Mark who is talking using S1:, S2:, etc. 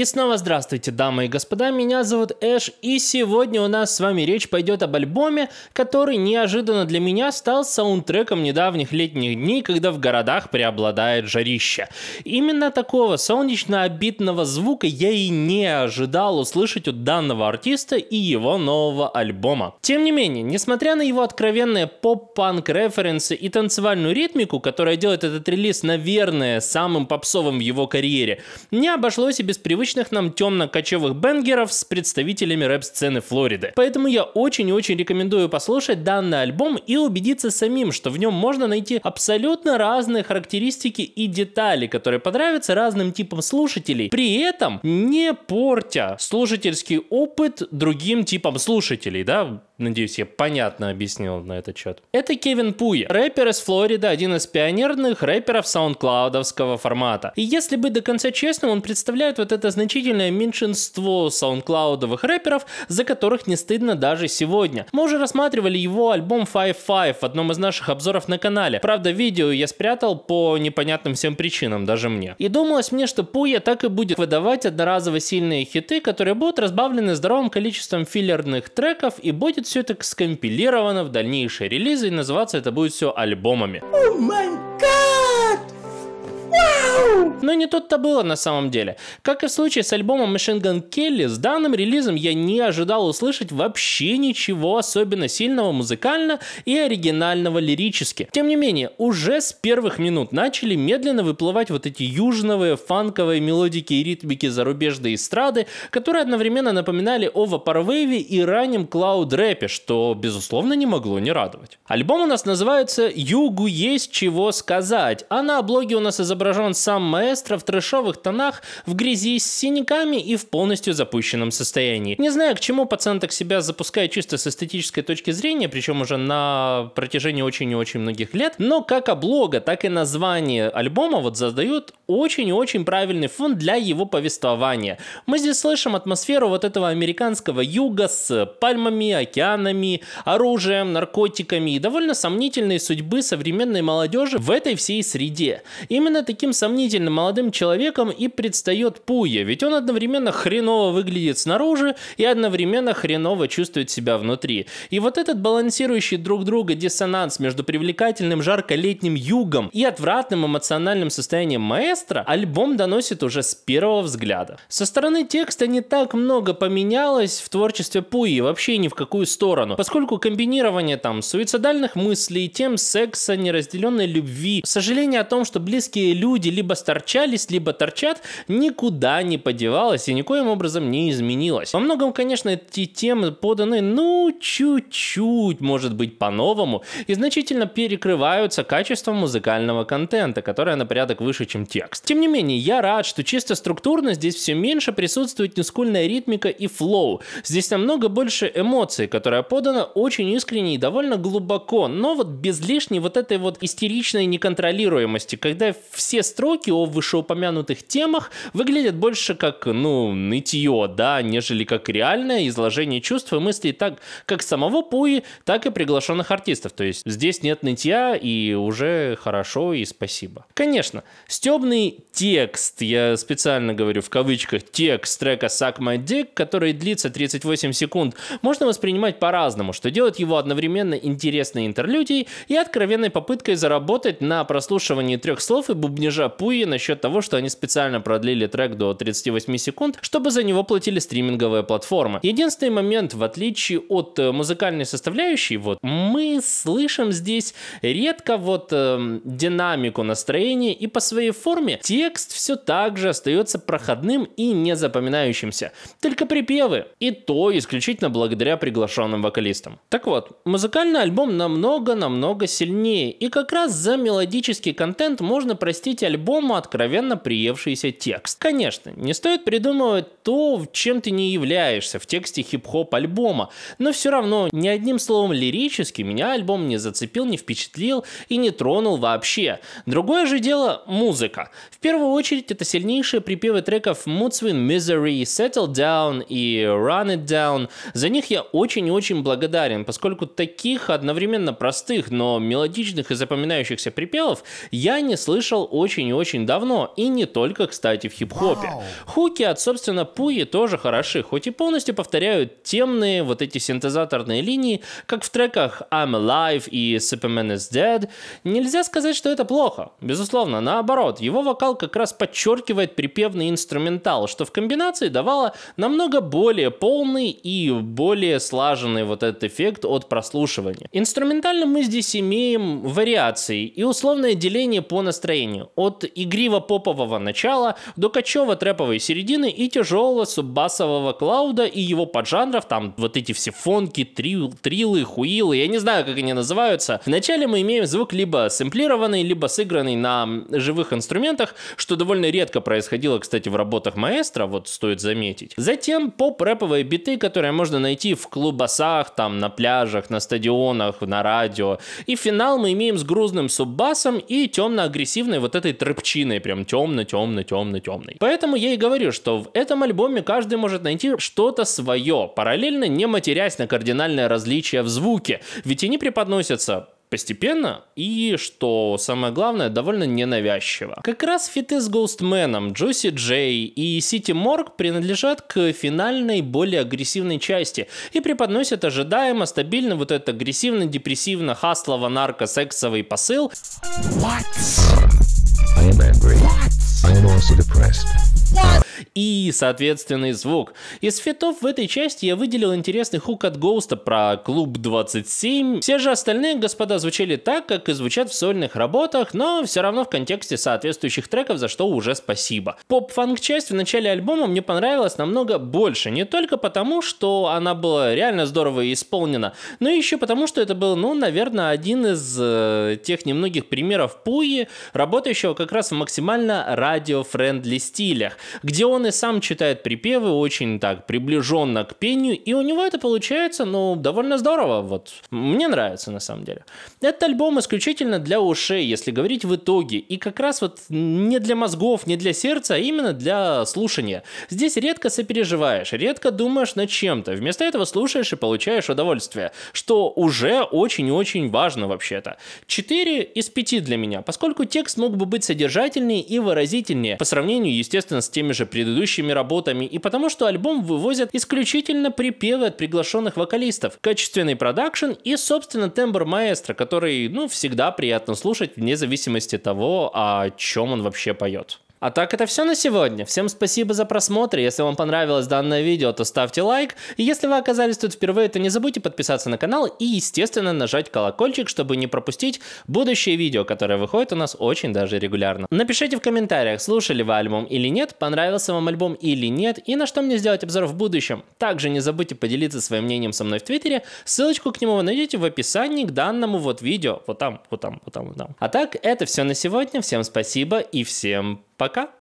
S1: И снова здравствуйте, дамы и господа, меня зовут Эш, и сегодня у нас с вами речь пойдет об альбоме, который неожиданно для меня стал саундтреком недавних летних дней, когда в городах преобладает жарище. Именно такого солнечно-обидного звука я и не ожидал услышать у данного артиста и его нового альбома. Тем не менее, несмотря на его откровенные поп-панк референсы и танцевальную ритмику, которая делает этот релиз, наверное, самым попсовым в его карьере, не обошлось и без привычных привычных нам темно-кочевых бенгеров с представителями рэп-сцены Флориды. Поэтому я очень-очень рекомендую послушать данный альбом и убедиться самим, что в нем можно найти абсолютно разные характеристики и детали, которые понравятся разным типам слушателей, при этом не портя слушательский опыт другим типам слушателей, да, Надеюсь, я понятно объяснил на этот счет. Это Кевин Пуя, рэпер из Флориды, один из пионерных рэперов саундклаудовского формата. И если быть до конца честным, он представляет вот это значительное меньшинство саундклаудовых рэперов, за которых не стыдно даже сегодня. Мы уже рассматривали его альбом Five Five в одном из наших обзоров на канале. Правда, видео я спрятал по непонятным всем причинам, даже мне. И думалось мне, что Пуя так и будет выдавать одноразово сильные хиты, которые будут разбавлены здоровым количеством филлерных треков и будет все это скомпилировано в дальнейшие релизы, и называться это будет все альбомами. Oh но не тут-то было на самом деле. Как и в случае с альбомом Machine Gun Kelly, с данным релизом я не ожидал услышать вообще ничего особенно сильного музыкально и оригинального лирически. Тем не менее, уже с первых минут начали медленно выплывать вот эти южновые, фанковые мелодики и ритмики зарубежной эстрады, которые одновременно напоминали о вапорвейве и раннем клауд-рэпе, что, безусловно, не могло не радовать. Альбом у нас называется «Югу есть чего сказать», а на блоге у нас изображен сам маэстро в трэшовых тонах, в грязи с синяками и в полностью запущенном состоянии. Не знаю, к чему пацан так себя запускает чисто с эстетической точки зрения, причем уже на протяжении очень и очень многих лет, но как облога, так и название альбома вот задают очень и очень правильный фон для его повествования. Мы здесь слышим атмосферу вот этого американского юга с пальмами, океанами, оружием, наркотиками и довольно сомнительной судьбы современной молодежи в этой всей среде. Именно таким сомнительным исключительно молодым человеком и предстает Пуя, ведь он одновременно хреново выглядит снаружи и одновременно хреново чувствует себя внутри. И вот этот балансирующий друг друга диссонанс между привлекательным жарко-летним югом и отвратным эмоциональным состоянием маэстро альбом доносит уже с первого взгляда. Со стороны текста не так много поменялось в творчестве Пуи, вообще ни в какую сторону, поскольку комбинирование там суицидальных мыслей, тем секса, неразделенной любви, сожаление о том, что близкие люди либо страдают торчались, либо торчат, никуда не подевалась и никоим образом не изменилась. Во многом, конечно, эти темы поданы, ну, чуть-чуть, может быть, по-новому, и значительно перекрываются качеством музыкального контента, которое на порядок выше, чем текст. Тем не менее, я рад, что чисто структурно здесь все меньше присутствует нескульная ритмика и флоу. Здесь намного больше эмоций, которая подана очень искренне и довольно глубоко, но вот без лишней вот этой вот истеричной неконтролируемости, когда все строки о вышеупомянутых темах выглядят больше как, ну, нытье, да, нежели как реальное изложение чувств и мыслей так как самого Пуи, так и приглашенных артистов. То есть здесь нет нытья и уже хорошо и спасибо. Конечно, стебный текст, я специально говорю в кавычках, текст трека Suck My Dick, который длится 38 секунд, можно воспринимать по-разному, что делает его одновременно интересной интерлюдией и откровенной попыткой заработать на прослушивании трех слов и бубнижа Пуи насчет того, что они специально продлили трек до 38 секунд, чтобы за него платили стриминговые платформы. Единственный момент, в отличие от э, музыкальной составляющей, вот мы слышим здесь редко вот э, динамику настроения и по своей форме текст все так же остается проходным и не запоминающимся. Только припевы. И то исключительно благодаря приглашенным вокалистам. Так вот, музыкальный альбом намного-намного сильнее. И как раз за мелодический контент можно простить альбому откровенно приевшийся текст. Конечно, не стоит придумывать то, чем ты не являешься в тексте хип-хоп альбома, но все равно ни одним словом лирически меня альбом не зацепил, не впечатлил и не тронул вообще. Другое же дело – музыка. В первую очередь это сильнейшие припевы треков Mood Misery, Settle Down и Run It Down. За них я очень-очень и благодарен, поскольку таких одновременно простых, но мелодичных и запоминающихся припевов я не слышал очень-очень и давно, и не только, кстати, в хип-хопе. Хуки от, собственно, Пуи тоже хороши, хоть и полностью повторяют темные вот эти синтезаторные линии, как в треках I'm Alive и Superman is Dead. Нельзя сказать, что это плохо. Безусловно, наоборот, его вокал как раз подчеркивает припевный инструментал, что в комбинации давало намного более полный и более слаженный вот этот эффект от прослушивания. Инструментально мы здесь имеем вариации и условное деление по настроению. От игры криво-попового начала до качево треповой середины и тяжелого суббасового клауда и его поджанров, там вот эти все фонки, трил, трилы, хуилы, я не знаю, как они называются. Вначале мы имеем звук либо сэмплированный, либо сыгранный на живых инструментах, что довольно редко происходило, кстати, в работах маэстро, вот стоит заметить. Затем поп-рэповые биты, которые можно найти в клубасах, там, на пляжах, на стадионах, на радио. И финал мы имеем с грузным суббасом и темно-агрессивной вот этой трепчиной темный, прям темно-темно-темно-темный. Поэтому я и говорю, что в этом альбоме каждый может найти что-то свое, параллельно не матерясь на кардинальное различие в звуке, ведь они преподносятся постепенно и, что самое главное, довольно ненавязчиво. Как раз фиты с Гоустменом, Джуси Джей и Сити Морг принадлежат к финальной, более агрессивной части и преподносят ожидаемо, стабильно вот этот агрессивно-депрессивно-хаслово-нарко-сексовый посыл. What? I memory. What? I am also depressed. и, соответственный звук. Из фитов в этой части я выделил интересный хук от Гоуста про клуб 27. Все же остальные господа звучали так, как и звучат в сольных работах, но все равно в контексте соответствующих треков, за что уже спасибо. Поп-фанк часть в начале альбома мне понравилась намного больше, не только потому, что она была реально здорово исполнена, но еще потому, что это был, ну, наверное, один из э, тех немногих примеров Пуи, работающего как раз в максимально радиофрендли стилях где он и сам читает припевы очень так приближенно к пению, и у него это получается, ну, довольно здорово, вот. Мне нравится, на самом деле. Этот альбом исключительно для ушей, если говорить в итоге, и как раз вот не для мозгов, не для сердца, а именно для слушания. Здесь редко сопереживаешь, редко думаешь над чем-то, вместо этого слушаешь и получаешь удовольствие, что уже очень-очень важно вообще-то. 4 из 5 для меня, поскольку текст мог бы быть содержательнее и выразительнее по сравнению, естественно, с теми же предыдущими работами и потому, что альбом вывозят исключительно припевы от приглашенных вокалистов, качественный продакшн и, собственно, тембр маэстро, который, ну, всегда приятно слушать вне зависимости того, о чем он вообще поет. А так это все на сегодня. Всем спасибо за просмотр. Если вам понравилось данное видео, то ставьте лайк. И если вы оказались тут впервые, то не забудьте подписаться на канал и, естественно, нажать колокольчик, чтобы не пропустить будущие видео, которые выходят у нас очень даже регулярно. Напишите в комментариях, слушали вы альбом или нет, понравился вам альбом или нет, и на что мне сделать обзор в будущем. Также не забудьте поделиться своим мнением со мной в Твиттере. Ссылочку к нему вы найдете в описании к данному вот видео. Вот там, вот там, вот там, вот там. А так, это все на сегодня. Всем спасибо и всем пока. Пока!